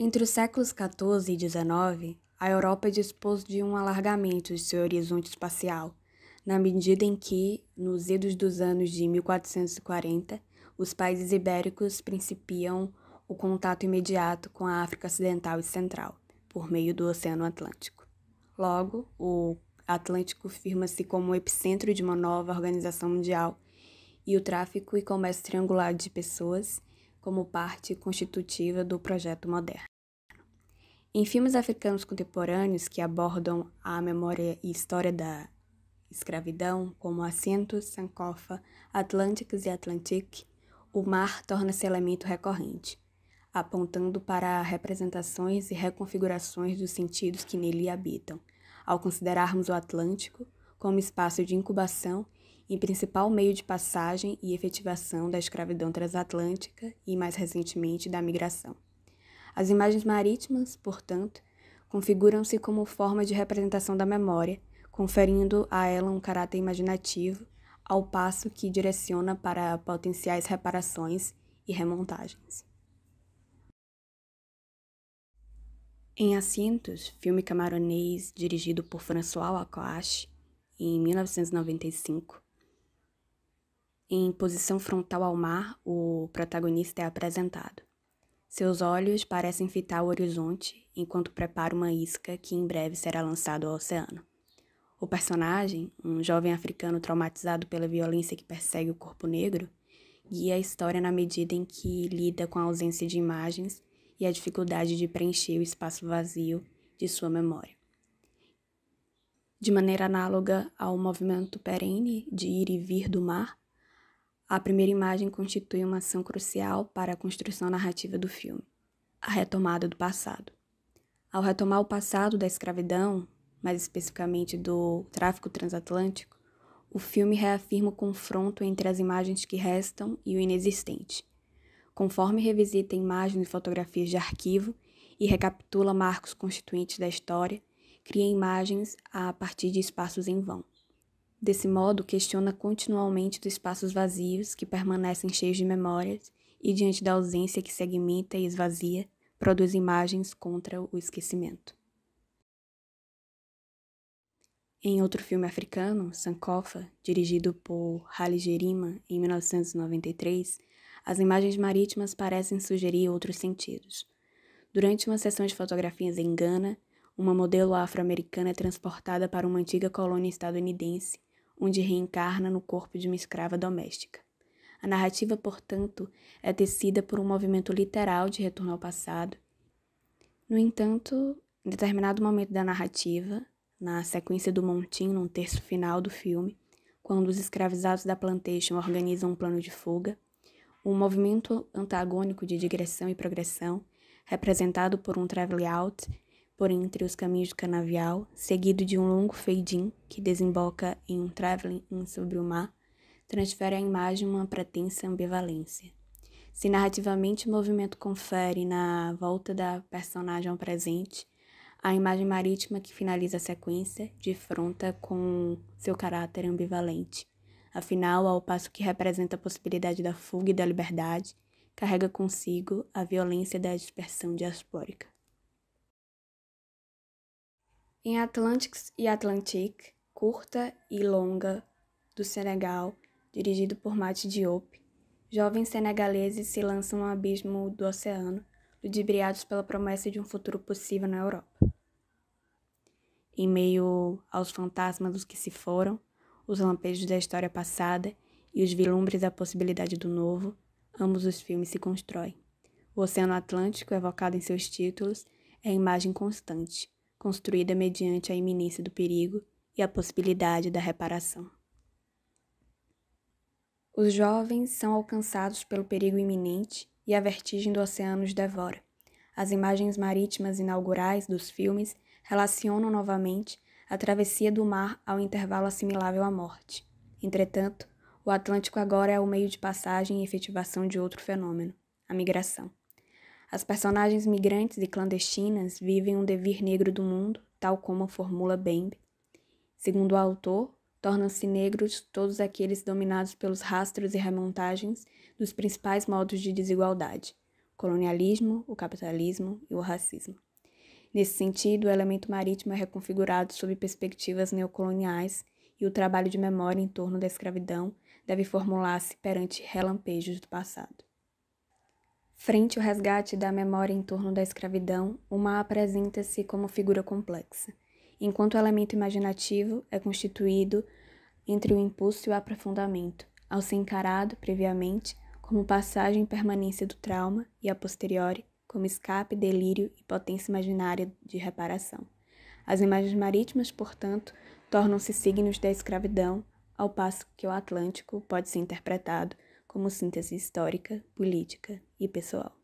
Entre os séculos XIV e XIX, a Europa dispôs de um alargamento de seu horizonte espacial, na medida em que, nos idos dos anos de 1440, os países ibéricos principiam o contato imediato com a África Ocidental e Central, por meio do Oceano Atlântico. Logo, o Atlântico firma-se como o epicentro de uma nova organização mundial, e o tráfico e comércio triangular de pessoas como parte constitutiva do projeto moderno. Em filmes africanos contemporâneos que abordam a memória e história da escravidão, como Assentos, Sankofa, Atlânticos e Atlantique, o mar torna-se elemento recorrente, apontando para representações e reconfigurações dos sentidos que nele habitam, ao considerarmos o Atlântico como espaço de incubação e principal meio de passagem e efetivação da escravidão transatlântica e, mais recentemente, da migração. As imagens marítimas, portanto, configuram-se como forma de representação da memória, conferindo a ela um caráter imaginativo, ao passo que direciona para potenciais reparações e remontagens. Em Assentos, filme camaronês dirigido por François Lacoste, em 1995, em posição frontal ao mar, o protagonista é apresentado. Seus olhos parecem fitar o horizonte enquanto prepara uma isca que em breve será lançada ao oceano. O personagem, um jovem africano traumatizado pela violência que persegue o corpo negro, guia a história na medida em que lida com a ausência de imagens e a dificuldade de preencher o espaço vazio de sua memória. De maneira análoga ao movimento perene de ir e vir do mar, a primeira imagem constitui uma ação crucial para a construção narrativa do filme, a retomada do passado. Ao retomar o passado da escravidão, mais especificamente do tráfico transatlântico, o filme reafirma o confronto entre as imagens que restam e o inexistente, conforme revisita imagens e fotografias de arquivo e recapitula marcos constituintes da história, cria imagens a partir de espaços em vão. Desse modo, questiona continuamente dos espaços vazios que permanecem cheios de memórias e, diante da ausência que segmenta e esvazia, produz imagens contra o esquecimento. Em outro filme africano, Sankofa, dirigido por Hali Gerima em 1993, as imagens marítimas parecem sugerir outros sentidos. Durante uma sessão de fotografias em Gana, uma modelo afro-americana é transportada para uma antiga colônia estadunidense onde reencarna no corpo de uma escrava doméstica. A narrativa, portanto, é tecida por um movimento literal de retorno ao passado. No entanto, em determinado momento da narrativa, na sequência do montinho, num terço final do filme, quando os escravizados da plantation organizam um plano de fuga, um movimento antagônico de digressão e progressão, representado por um travel out, por entre os caminhos de canavial, seguido de um longo fade-in que desemboca em um traveling sobre o mar, transfere à imagem uma pretensa ambivalência. Se narrativamente o movimento confere na volta da personagem ao presente, a imagem marítima que finaliza a sequência defronta com seu caráter ambivalente. Afinal, ao passo que representa a possibilidade da fuga e da liberdade, carrega consigo a violência da dispersão diaspórica. Em Atlantics e Atlantique, curta e longa do Senegal, dirigido por Mati Diop, jovens senegaleses se lançam ao abismo do oceano, ludibriados pela promessa de um futuro possível na Europa. Em meio aos fantasmas dos que se foram, os lampejos da história passada e os vilumbres da possibilidade do novo, ambos os filmes se constroem. O Oceano Atlântico, evocado em seus títulos, é a imagem constante, construída mediante a iminência do perigo e a possibilidade da reparação. Os jovens são alcançados pelo perigo iminente e a vertigem do oceano os devora. As imagens marítimas inaugurais dos filmes relacionam novamente a travessia do mar ao intervalo assimilável à morte. Entretanto, o Atlântico agora é o meio de passagem e efetivação de outro fenômeno, a migração. As personagens migrantes e clandestinas vivem um devir negro do mundo, tal como a formula Bembe. Segundo o autor, tornam-se negros todos aqueles dominados pelos rastros e remontagens dos principais modos de desigualdade: colonialismo, o capitalismo e o racismo. Nesse sentido, o elemento marítimo é reconfigurado sob perspectivas neocoloniais e o trabalho de memória em torno da escravidão deve formular-se perante relampejos do passado. Frente ao resgate da memória em torno da escravidão, uma apresenta-se como figura complexa, enquanto o elemento imaginativo é constituído entre o impulso e o aprofundamento, ao ser encarado, previamente, como passagem e permanência do trauma e, a posteriori, como escape, delírio e potência imaginária de reparação. As imagens marítimas, portanto, tornam-se signos da escravidão, ao passo que o Atlântico pode ser interpretado como síntese histórica, política e pessoal.